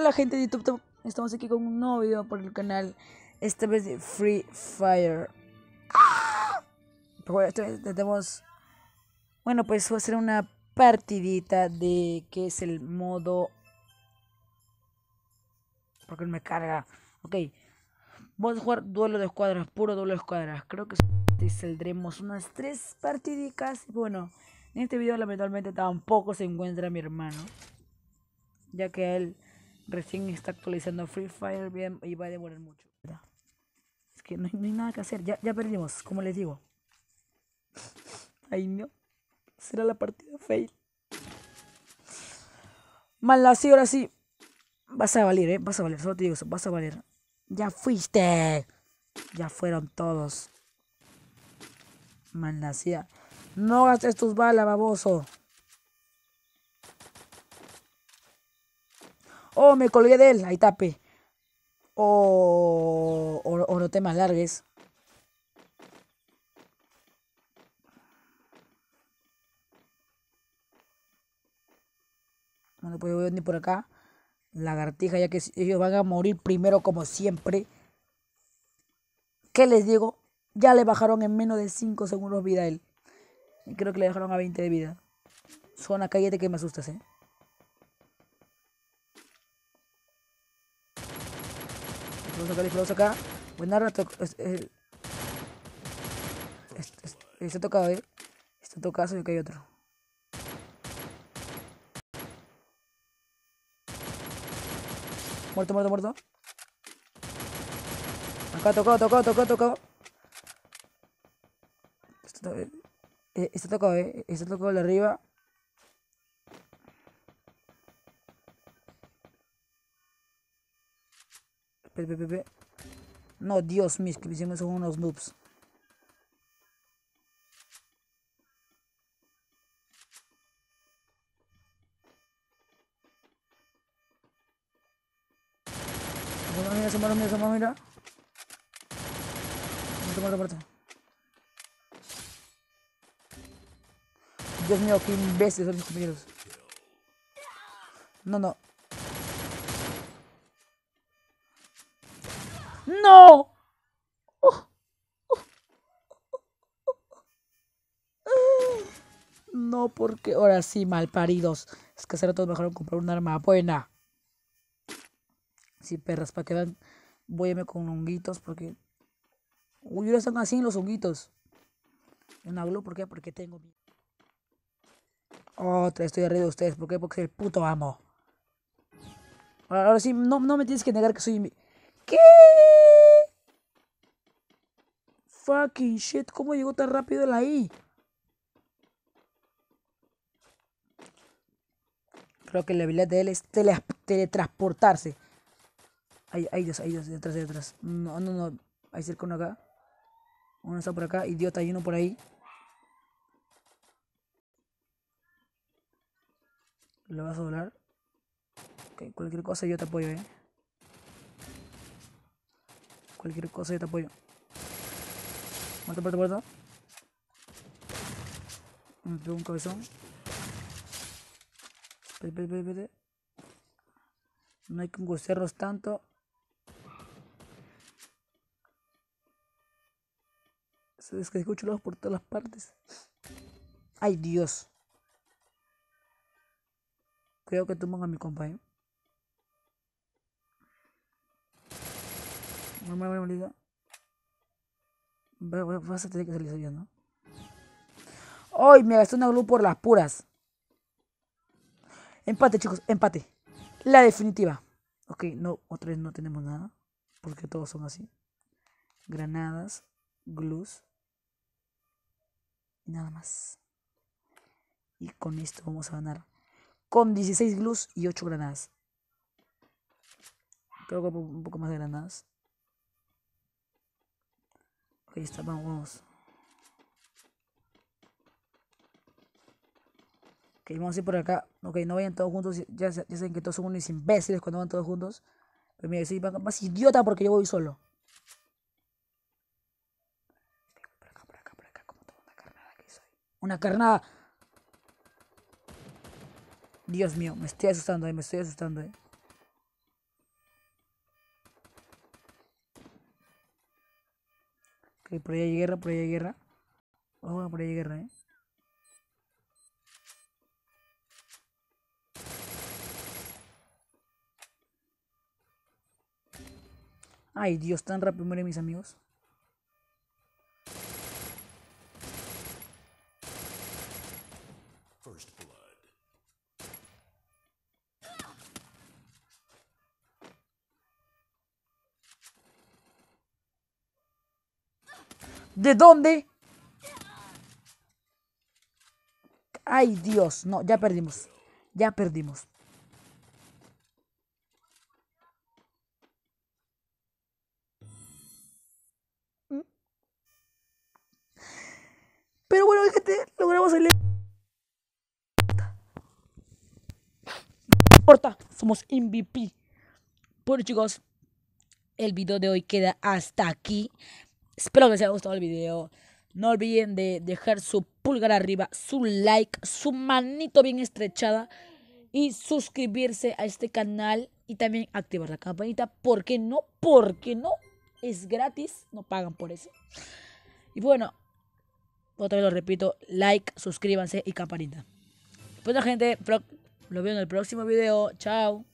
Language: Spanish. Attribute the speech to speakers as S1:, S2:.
S1: Hola gente de YouTube, estamos aquí con un nuevo video por el canal, esta vez de Free Fire. bueno, pues voy a hacer una partidita de que es el modo... Porque me carga. Ok. Vamos a jugar duelo de escuadras, puro duelo de escuadras. Creo que saldremos unas tres partidicas. Bueno, en este video lamentablemente tampoco se encuentra mi hermano. Ya que él recién está actualizando Free Fire bien, y va a demorar mucho. Es que no hay, nada que hacer. Ya, perdimos, como les digo. Ay, no. Será la partida fail. Mala, ahora sí. Vas a valer, ¿eh? Vas a valer. Solo te digo eso. Vas a valer. Ya fuiste. Ya fueron todos. Maldacía. No gastes tus balas, baboso. Oh, me colgué de él. Ahí tape. O, o, o no te más largues. Pues voy puedo venir por acá. Lagartija, ya que ellos van a morir primero como siempre. ¿Qué les digo? Ya le bajaron en menos de 5 segundos vida a él. Y creo que le dejaron a 20 de vida. Suena, cállate que me asustas, eh. Explosión acá, explosión acá. Buen arma. Es, eh, esto ha está tocado, eh. Está tocado, se que hay otro. Muerto, muerto, muerto. Acá, tocado, tocado, tocado, tocado. Está, eh, eh, está tocado, eh. Está tocado el de arriba. No, Dios mío, que hicimos unos noobs. Mira, mira, mira mira, mira a mira. la puerta Dios mío, qué imbéciles son mis compañeros. No, no. ¡No! No, porque ahora sí, malparidos. Es que será todo mejor comprar un arma buena. Sí, perras, para que a irme con honguitos porque. Uy, ahora están así los honguitos. En hablo? ¿por qué? Porque tengo Otra, estoy arriba de ustedes. ¿Por qué? Porque soy el puto amo. Ahora, ahora sí, no, no me tienes que negar que soy. ¿Qué? fucking shit, ¿cómo llegó tan rápido el ahí? Creo que la habilidad de él es teletransportarse. Ahí, ahí dos, ahí dos, detrás, detrás. No, no, no. Ahí cerca uno acá. Uno está por acá, idiota, hay uno por ahí. Lo vas a volar? Ok, cualquier cosa yo te apoyo, eh. Cualquier cosa yo te apoyo. Muerto, muerto, muerto. Me pego un cabezón. vete, vete, vete. No hay que engocerros tanto. ¿Sabes que escucho los por todas las partes. ¡Ay, Dios! Creo que toman a mi compañero. ¿eh? No me voy a vas a tener que salir ¿no? Hoy me gasté una glue por las puras. Empate, chicos, empate. La definitiva. Ok, no, otra vez no tenemos nada. Porque todos son así. Granadas, glus, Y nada más. Y con esto vamos a ganar. Con 16 glus y 8 granadas. Creo que un poco más de granadas. Ok, está vamos, vamos. Ok, vamos a ir por acá. Ok, no vayan todos juntos. Ya, saben que todos son unos imbéciles cuando van todos juntos. Pero mira, soy más idiota porque yo voy solo. Por acá, por acá, por acá, como toda una carnada que soy. ¡Una carnada! Dios mío, me estoy asustando, eh, me estoy asustando, eh. por allá hay guerra, por allá hay guerra. Oh, por allá hay guerra, eh. Ay, Dios, tan rápido mueren mis amigos. ¿De dónde? Ay, Dios. No, ya perdimos. Ya perdimos. Pero bueno, fíjate. logramos el... importa, somos MVP. Bueno, chicos, el video de hoy queda hasta aquí. Espero que les haya gustado el video. No olviden de dejar su pulgar arriba, su like, su manito bien estrechada y suscribirse a este canal y también activar la campanita. ¿Por qué no? ¿Por qué no es gratis, no pagan por eso. Y bueno, otra vez lo repito, like, suscríbanse y campanita. Bueno pues gente, lo veo en el próximo video. Chao.